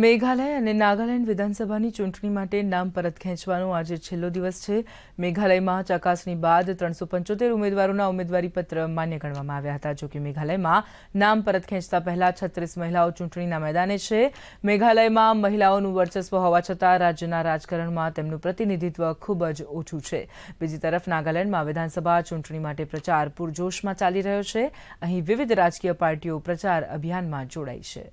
મેઘાલય અને નાગાલેન્ડ વિધાનસભાની ચૂંટણી માટે નામ પરત ખેંચવાનો આજે છેલ્લો દિવસ છે મેઘાલયમાં ચકાસણી બાદ ત્રણસો પંચોતેર ઉમેદવારોના ઉમેદવારીપત્ર માન્ય ગણવામાં આવ્યા હતા જોકે મેઘાલયમાં નામ પરત ખેંચતા પહેલા છત્રીસ મહિલાઓ ચૂંટણીના મેદાને છે મેઘાલયમાં મહિલાઓનું વર્ચસ્વ હોવા છતાં રાજ્યના રાજકારણમાં તેમનું પ્રતિનિધિત્વ ખૂબ જ ઓછું છે બીજી તરફ નાગાલેન્ડમાં વિધાનસભા ચૂંટણી માટે પ્રચાર પૂરજોશમાં ચાલી રહ્યો છે અહીં વિવિધ રાજકીય પાર્ટીઓ પ્રચાર અભિયાનમાં જોડાઈ છે